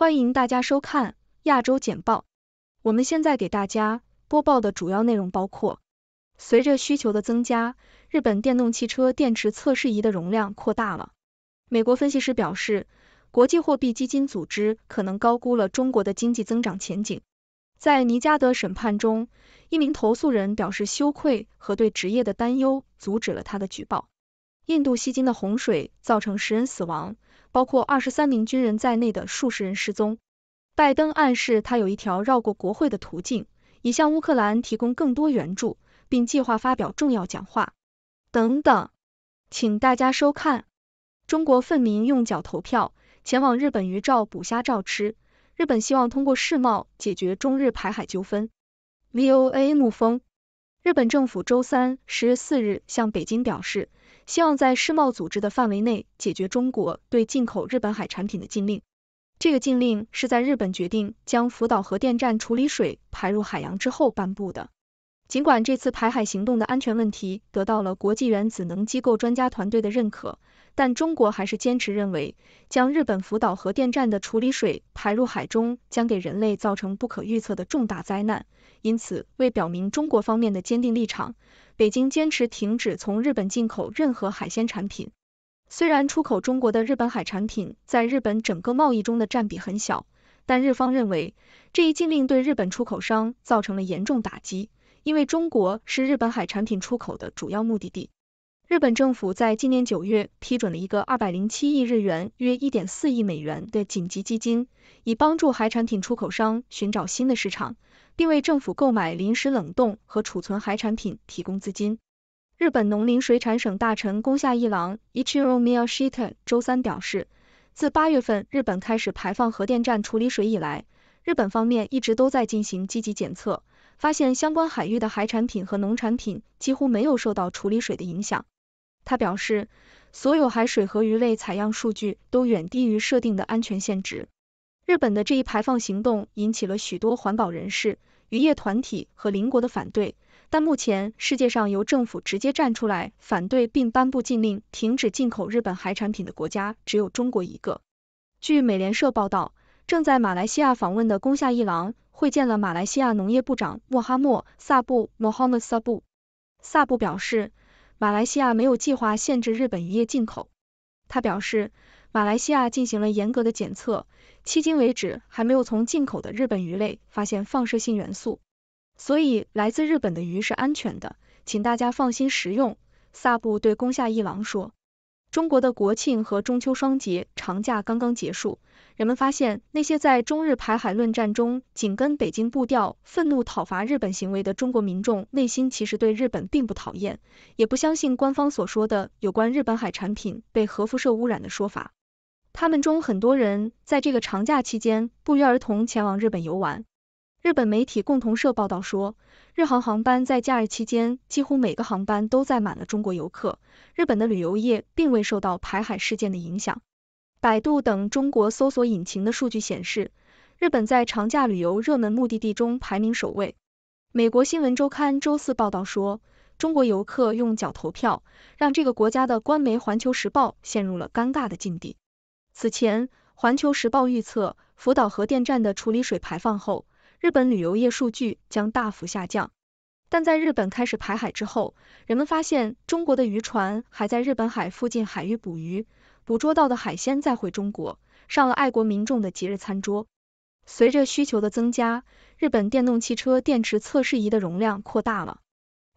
欢迎大家收看亚洲简报。我们现在给大家播报的主要内容包括：随着需求的增加，日本电动汽车电池测试仪的容量扩大了。美国分析师表示，国际货币基金组织可能高估了中国的经济增长前景。在尼加德审判中，一名投诉人表示羞愧和对职业的担忧阻止了他的举报。印度西京的洪水造成十人死亡。包括二十三名军人在内的数十人失踪。拜登暗示他有一条绕过国会的途径，以向乌克兰提供更多援助，并计划发表重要讲话。等等，请大家收看。中国愤民用脚投票，前往日本渔照捕虾照吃。日本希望通过世贸解决中日排海纠纷。VOA 木峰，日本政府周三十四日向北京表示。希望在世贸组织的范围内解决中国对进口日本海产品的禁令。这个禁令是在日本决定将福岛核电站处理水排入海洋之后颁布的。尽管这次排海行动的安全问题得到了国际原子能机构专家团队的认可，但中国还是坚持认为，将日本福岛核电站的处理水排入海中将给人类造成不可预测的重大灾难。因此，为表明中国方面的坚定立场，北京坚持停止从日本进口任何海鲜产品。虽然出口中国的日本海产品在日本整个贸易中的占比很小，但日方认为这一禁令对日本出口商造成了严重打击。因为中国是日本海产品出口的主要目的地，日本政府在今年九月批准了一个二百零七亿日元（约一点四亿美元）的紧急基金，以帮助海产品出口商寻找新的市场，并为政府购买临时冷冻和储存海产品提供资金。日本农林水产省大臣宫下一郎 Ichiro Miyashita 周三表示，自八月份日本开始排放核电站处理水以来，日本方面一直都在进行积极检测。发现相关海域的海产品和农产品几乎没有受到处理水的影响。他表示，所有海水和鱼类采样数据都远低于设定的安全限值。日本的这一排放行动引起了许多环保人士、渔业团体和邻国的反对，但目前世界上由政府直接站出来反对并颁布禁令停止进口日本海产品的国家只有中国一个。据美联社报道，正在马来西亚访问的宫下一郎。会见了马来西亚农业部长莫哈默·萨布 （Mohamed Sabu）。萨布表示，马来西亚没有计划限制日本渔业进口。他表示，马来西亚进行了严格的检测，迄今为止还没有从进口的日本鱼类发现放射性元素，所以来自日本的鱼是安全的，请大家放心食用。萨布对宫下一郎说。中国的国庆和中秋双节长假刚刚结束，人们发现那些在中日排海论战中紧跟北京步调、愤怒讨伐日本行为的中国民众，内心其实对日本并不讨厌，也不相信官方所说的有关日本海产品被核辐射污染的说法。他们中很多人在这个长假期间不约而同前往日本游玩。日本媒体共同社报道说，日航航班在假日期间几乎每个航班都载满了中国游客。日本的旅游业并未受到排海事件的影响。百度等中国搜索引擎的数据显示，日本在长假旅游热门目的地中排名首位。美国新闻周刊周四报道说，中国游客用脚投票，让这个国家的官媒《环球时报》陷入了尴尬的境地。此前，《环球时报》预测，福岛核电站的处理水排放后。日本旅游业数据将大幅下降，但在日本开始排海之后，人们发现中国的渔船还在日本海附近海域捕鱼，捕捉到的海鲜再回中国，上了爱国民众的节日餐桌。随着需求的增加，日本电动汽车电池测试仪的容量扩大了。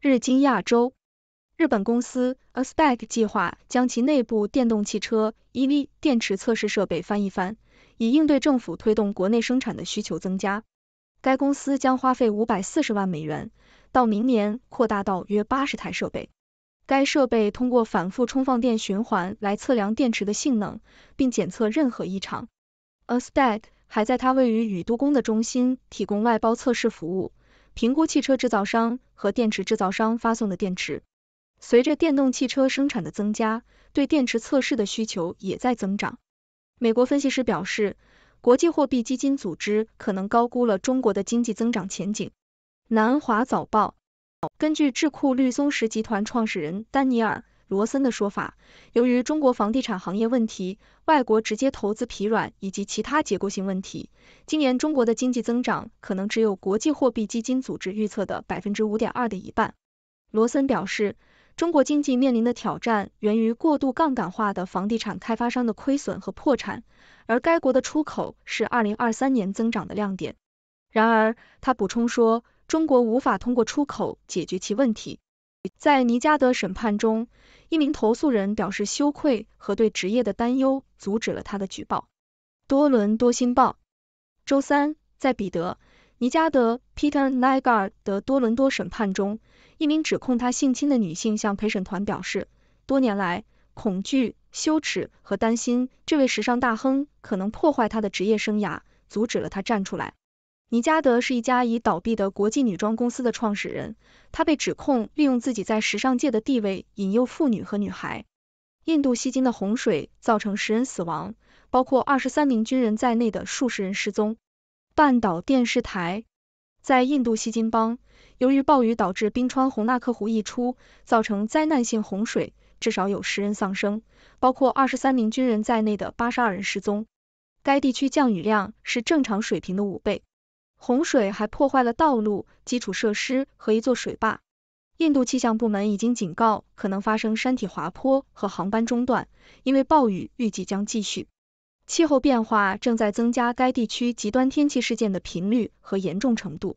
日经亚洲，日本公司 a s p e c 计划将其内部电动汽车 EV 电池测试设备翻一番，以应对政府推动国内生产的需求增加。该公司将花费五百四十万美元，到明年扩大到约八十台设备。该设备通过反复充放电循环来测量电池的性能，并检测任何异常。Astat 还在它位于宇都宫的中心提供外包测试服务，评估汽车制造商和电池制造商发送的电池。随着电动汽车生产的增加，对电池测试的需求也在增长。美国分析师表示。国际货币基金组织可能高估了中国的经济增长前景。南华早报根据智库绿松石集团创始人丹尼尔·罗森的说法，由于中国房地产行业问题、外国直接投资疲软以及其他结构性问题，今年中国的经济增长可能只有国际货币基金组织预测的百分之五点二的一半。罗森表示。中国经济面临的挑战源于过度杠杆化的房地产开发商的亏损和破产，而该国的出口是二零二三年增长的亮点。然而，他补充说，中国无法通过出口解决其问题。在尼加德审判中，一名投诉人表示羞愧和对职业的担忧阻止了他的举报。多伦多新报周三在彼得·尼加德 （Peter Nygard） 的多伦多审判中。一名指控他性侵的女性向陪审团表示，多年来恐惧、羞耻和担心这位时尚大亨可能破坏他的职业生涯，阻止了他站出来。尼加德是一家已倒闭的国际女装公司的创始人，他被指控利用自己在时尚界的地位引诱妇女和女孩。印度西京的洪水造成十人死亡，包括二十三名军人在内的数十人失踪。半岛电视台。在印度西金邦，由于暴雨导致冰川洪纳克湖溢出，造成灾难性洪水，至少有十人丧生，包括二十三名军人在内的八十二人失踪。该地区降雨量是正常水平的五倍，洪水还破坏了道路、基础设施和一座水坝。印度气象部门已经警告可能发生山体滑坡和航班中断，因为暴雨预计将继续。气候变化正在增加该地区极端天气事件的频率和严重程度。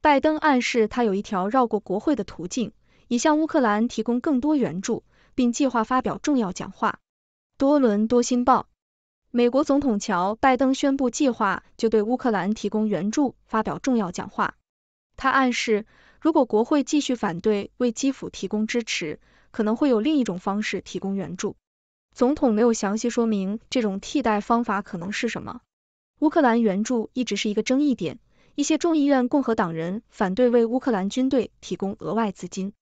拜登暗示他有一条绕过国会的途径，以向乌克兰提供更多援助，并计划发表重要讲话。多伦多新报，美国总统乔·拜登宣布计划就对乌克兰提供援助发表重要讲话。他暗示，如果国会继续反对为基辅提供支持，可能会有另一种方式提供援助。总统没有详细说明这种替代方法可能是什么。乌克兰援助一直是一个争议点，一些众议院共和党人反对为乌克兰军队提供额外资金。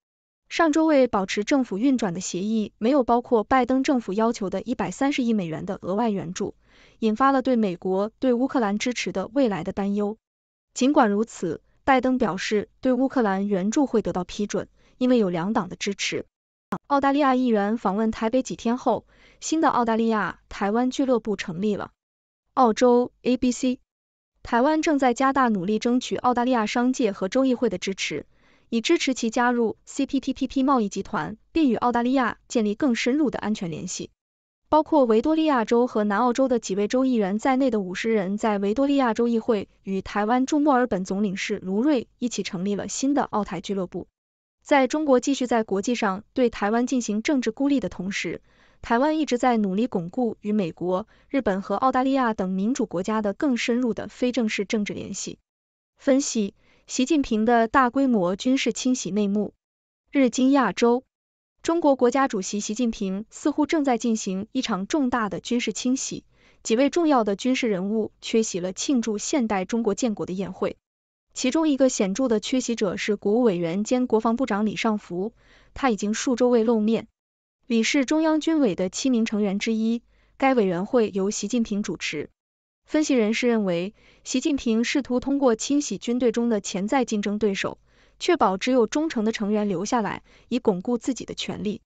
上周为保持政府运转的协议没有包括拜登政府要求的一百三十亿美元的额外援助，引发了对美国对乌克兰支持的未来的担忧。尽管如此，拜登表示对乌克兰援助会得到批准，因为有两党的支持。澳大利亚议员访问台北几天后，新的澳大利亚台湾俱乐部成立了。澳洲 ABC。台湾正在加大努力争取澳大利亚商界和州议会的支持，以支持其加入 CPTPP 贸易集团，并与澳大利亚建立更深入的安全联系。包括维多利亚州和南澳州的几位州议员在内的五十人在维多利亚州议会与台湾驻墨尔本总领事卢瑞一起成立了新的澳台俱乐部。在中国继续在国际上对台湾进行政治孤立的同时，台湾一直在努力巩固与美国、日本和澳大利亚等民主国家的更深入的非正式政治联系。分析习近平的大规模军事清洗内幕。日经亚洲，中国国家主席习近平似乎正在进行一场重大的军事清洗，几位重要的军事人物缺席了庆祝现代中国建国的宴会。其中一个显著的缺席者是国务委员兼国防部长李尚福，他已经数周未露面。李是中央军委的七名成员之一，该委员会由习近平主持。分析人士认为，习近平试图通过清洗军队中的潜在竞争对手，确保只有忠诚的成员留下来，以巩固自己的权力。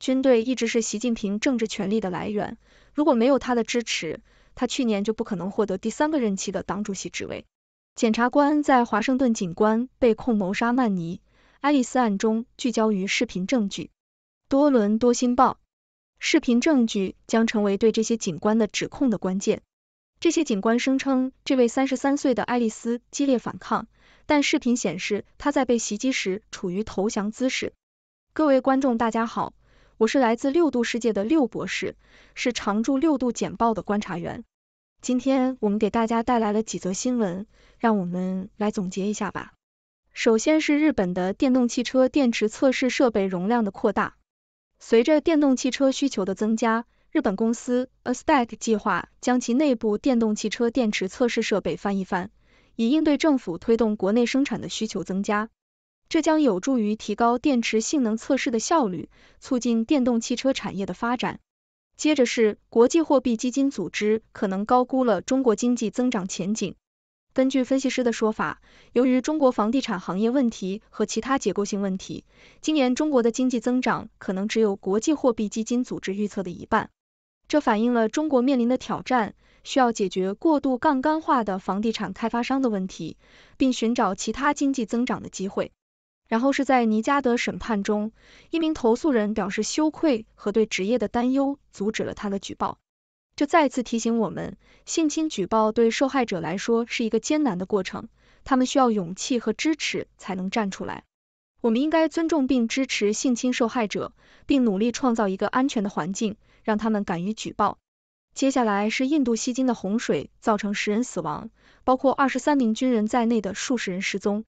军队一直是习近平政治权力的来源，如果没有他的支持，他去年就不可能获得第三个任期的党主席职位。检察官在华盛顿警官被控谋杀曼尼·爱丽丝案中聚焦于视频证据。多伦多新报：视频证据将成为对这些警官的指控的关键。这些警官声称，这位三十三岁的爱丽丝激烈反抗，但视频显示她在被袭击时处于投降姿势。各位观众，大家好，我是来自六度世界的六博士，是常驻六度简报的观察员。今天我们给大家带来了几则新闻，让我们来总结一下吧。首先是日本的电动汽车电池测试设备容量的扩大。随着电动汽车需求的增加，日本公司 ASTEC 计划将其内部电动汽车电池测试设备翻一番，以应对政府推动国内生产的需求增加。这将有助于提高电池性能测试的效率，促进电动汽车产业的发展。接着是国际货币基金组织可能高估了中国经济增长前景。根据分析师的说法，由于中国房地产行业问题和其他结构性问题，今年中国的经济增长可能只有国际货币基金组织预测的一半。这反映了中国面临的挑战，需要解决过度杠杆化的房地产开发商的问题，并寻找其他经济增长的机会。然后是在尼加德审判中，一名投诉人表示羞愧和对职业的担忧阻止了他的举报，这再次提醒我们，性侵举报对受害者来说是一个艰难的过程，他们需要勇气和支持才能站出来。我们应该尊重并支持性侵受害者，并努力创造一个安全的环境，让他们敢于举报。接下来是印度西京的洪水造成十人死亡，包括二十三名军人在内的数十人失踪。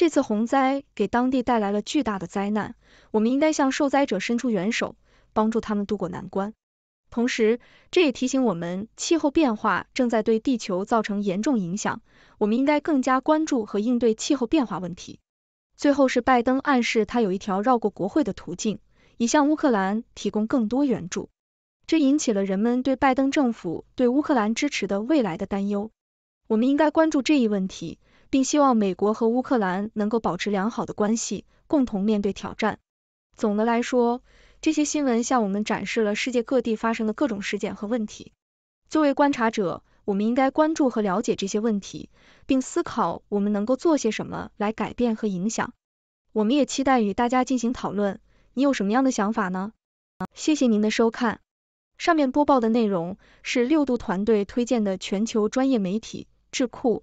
这次洪灾给当地带来了巨大的灾难，我们应该向受灾者伸出援手，帮助他们渡过难关。同时，这也提醒我们，气候变化正在对地球造成严重影响，我们应该更加关注和应对气候变化问题。最后是拜登暗示他有一条绕过国会的途径，以向乌克兰提供更多援助，这引起了人们对拜登政府对乌克兰支持的未来的担忧。我们应该关注这一问题。并希望美国和乌克兰能够保持良好的关系，共同面对挑战。总的来说，这些新闻向我们展示了世界各地发生的各种事件和问题。作为观察者，我们应该关注和了解这些问题，并思考我们能够做些什么来改变和影响。我们也期待与大家进行讨论，你有什么样的想法呢？谢谢您的收看。上面播报的内容是六度团队推荐的全球专业媒体智库。